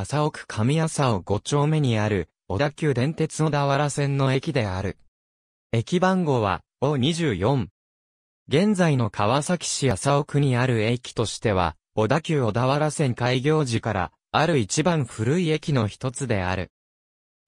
朝奥上朝を5丁目にある、小田急電鉄小田原線の駅である。駅番号は、O24。現在の川崎市麻生区にある駅としては、小田急小田原線開業時から、ある一番古い駅の一つである。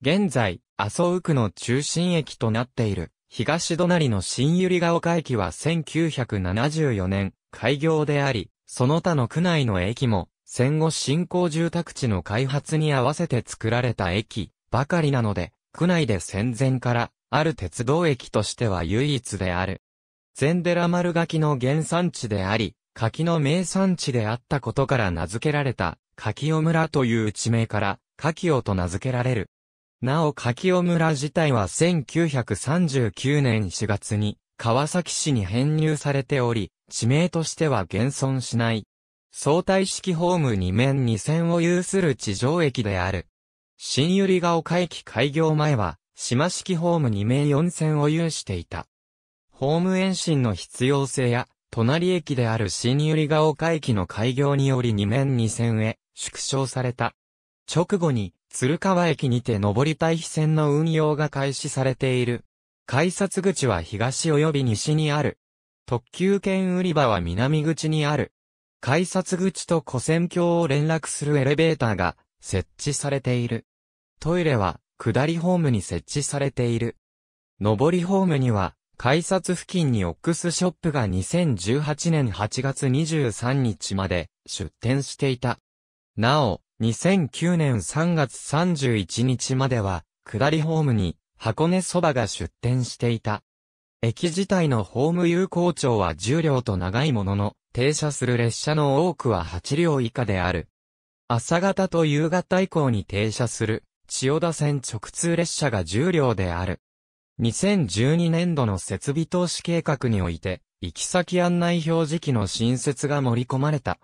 現在、麻生区の中心駅となっている、東隣の新百合ヶ丘駅は1974年、開業であり、その他の区内の駅も、戦後新興住宅地の開発に合わせて作られた駅ばかりなので、区内で戦前からある鉄道駅としては唯一である。禅寺丸柿の原産地であり、柿の名産地であったことから名付けられた、柿尾村という地名から、柿尾と名付けられる。なお柿尾村自体は1939年4月に、川崎市に編入されており、地名としては現存しない。相対式ホーム2面2線を有する地上駅である。新百合ヶ丘駅開業前は、島式ホーム2面4線を有していた。ホーム延伸の必要性や、隣駅である新百合ヶ丘駅の開業により2面2線へ縮小された。直後に、鶴川駅にて上り対比線の運用が開始されている。改札口は東及び西にある。特急券売り場は南口にある。改札口と古戦橋を連絡するエレベーターが設置されている。トイレは下りホームに設置されている。上りホームには改札付近にオックスショップが2018年8月23日まで出店していた。なお、2009年3月31日までは、下りホームに箱根そばが出店していた。駅自体のホーム有効長は重量と長いものの、停車する列車の多くは8両以下である。朝方と夕方以降に停車する、千代田線直通列車が10両である。2012年度の設備投資計画において、行き先案内表示機の新設が盛り込まれた。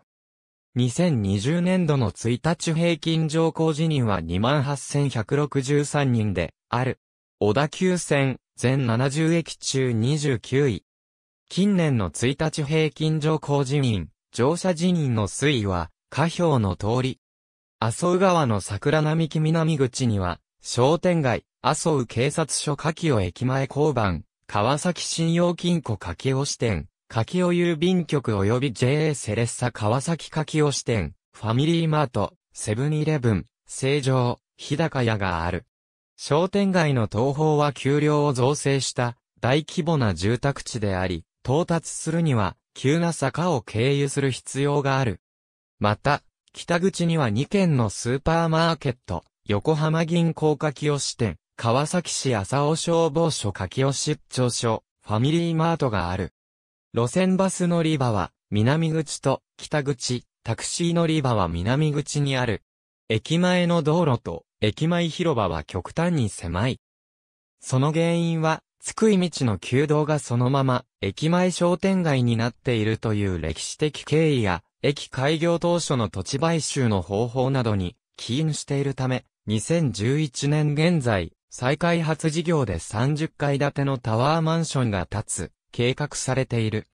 2020年度の1日平均乗降時人は28,163人で、ある。小田急線、全70駅中29位。近年の1日平均乗降人員、乗車人員の推移は、下表の通り。麻生川の桜並木南口には、商店街、麻生警察署柿尾駅前交番、川崎信用金庫柿尾支店、柿尾郵便局及び JA セレッサ川崎柿尾支店、ファミリーマート、セブンイレブン、成城、日高屋がある。商店街の東方は丘陵を造成した大規模な住宅地であり、到達するには、急な坂を経由する必要がある。また、北口には2軒のスーパーマーケット、横浜銀行柿し店、川崎市浅尾消防署柿吉出張所、ファミリーマートがある。路線バス乗り場は、南口と北口、タクシー乗り場は南口にある。駅前の道路と駅前広場は極端に狭い。その原因は、津久井道の旧道がそのまま駅前商店街になっているという歴史的経緯や、駅開業当初の土地買収の方法などに起因しているため、2011年現在、再開発事業で30階建てのタワーマンションが建つ、計画されている。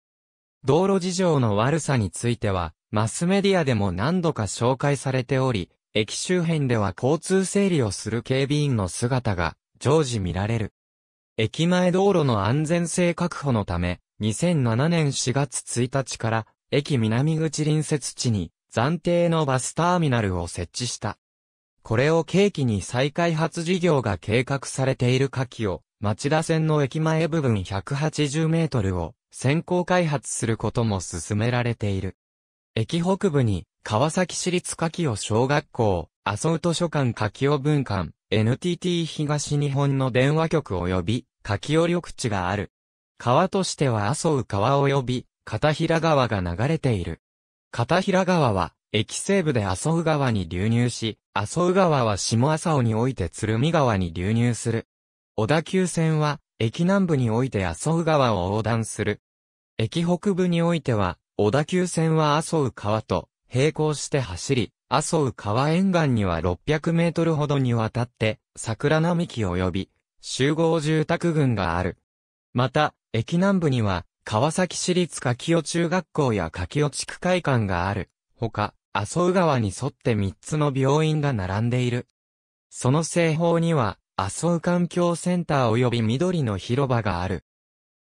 道路事情の悪さについては、マスメディアでも何度か紹介されており、駅周辺では交通整理をする警備員の姿が常時見られる。駅前道路の安全性確保のため、2007年4月1日から、駅南口隣接地に、暫定のバスターミナルを設置した。これを契機に再開発事業が計画されている下記を、町田線の駅前部分180メートルを先行開発することも進められている。駅北部に川崎市立下記を小学校、麻生図書館下記を文館、NTT 東日本の電話局及び柿尾緑地がある。川としては麻生川及び片平川が流れている。片平川は、駅西部で麻生川に流入し、麻生川は下麻生において鶴見川に流入する。小田急線は、駅南部において麻生川を横断する。駅北部においては、小田急線は麻生川と並行して走り、麻生川沿岸には600メートルほどにわたって桜並木及び集合住宅群がある。また、駅南部には、川崎市立柿尾中学校や柿尾地区会館がある。ほか、麻生川に沿って3つの病院が並んでいる。その西方には、麻生環境センター及び緑の広場がある。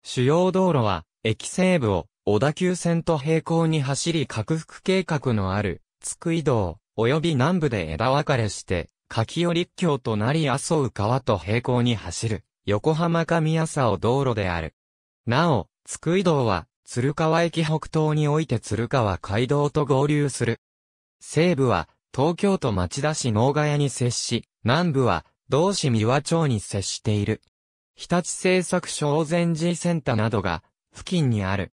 主要道路は、駅西部を、小田急線と並行に走り拡幅計画のある、津久井道、及び南部で枝分かれして、柿尾り橋となり麻生川と平行に走る、横浜上麻生道路である。なお、津久井道は、鶴川駅北東において鶴川街道と合流する。西部は、東京都町田市農ヶ谷に接し、南部は、同市三和町に接している。日立製作所大善寺センターなどが、付近にある。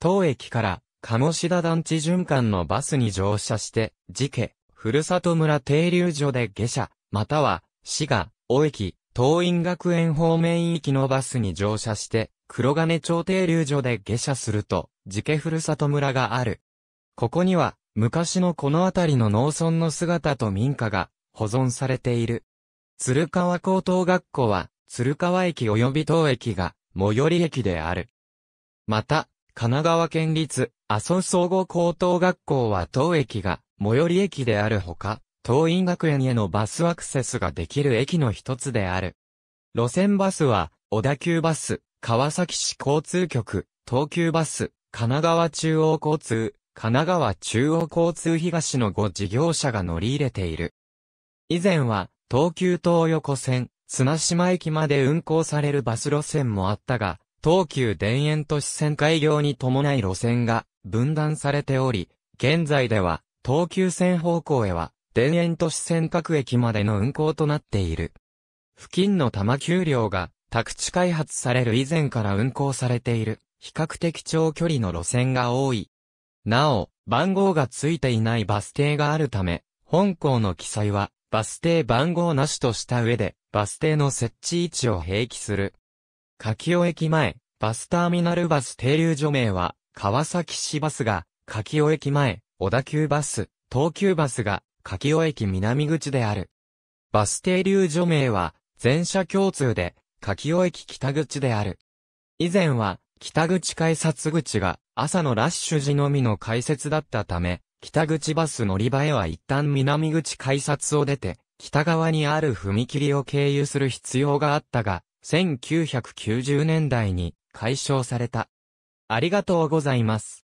当駅から、鴨志田団地循環のバスに乗車して、時家、ふるさと村停留所で下車、または、滋賀、大駅、東院学園方面行きのバスに乗車して、黒金町停留所で下車すると、自家ふるさと村がある。ここには、昔のこの辺りの農村の姿と民家が保存されている。鶴川高等学校は、鶴川駅及び当駅が最寄り駅である。また、神奈川県立阿蘇総合高等学校は当駅が最寄り駅であるほか、東院学園へのバスアクセスができる駅の一つである。路線バスは、小田急バス、川崎市交通局、東急バス、神奈川中央交通、神奈川中央交通東の5事業者が乗り入れている。以前は、東急東横線、綱島駅まで運行されるバス路線もあったが、東急田園都市線開業に伴い路線が分断されており、現在では東急線方向へは、田園都市線各駅までの運行となっている。付近の多摩丘陵が、宅地開発される以前から運行されている、比較的長距離の路線が多い。なお、番号が付いていないバス停があるため、本校の記載は、バス停番号なしとした上で、バス停の設置位置を併記する。柿尾駅前、バスターミナルバス停留所名は、川崎市バスが、柿尾駅前、小田急バス、東急バスが、柿尾駅南口である。バス停留所名は、全車共通で、柿尾駅北口である。以前は、北口改札口が、朝のラッシュ時のみの改札だったため、北口バス乗り場へは一旦南口改札を出て、北側にある踏切を経由する必要があったが、1990年代に解消された。ありがとうございます。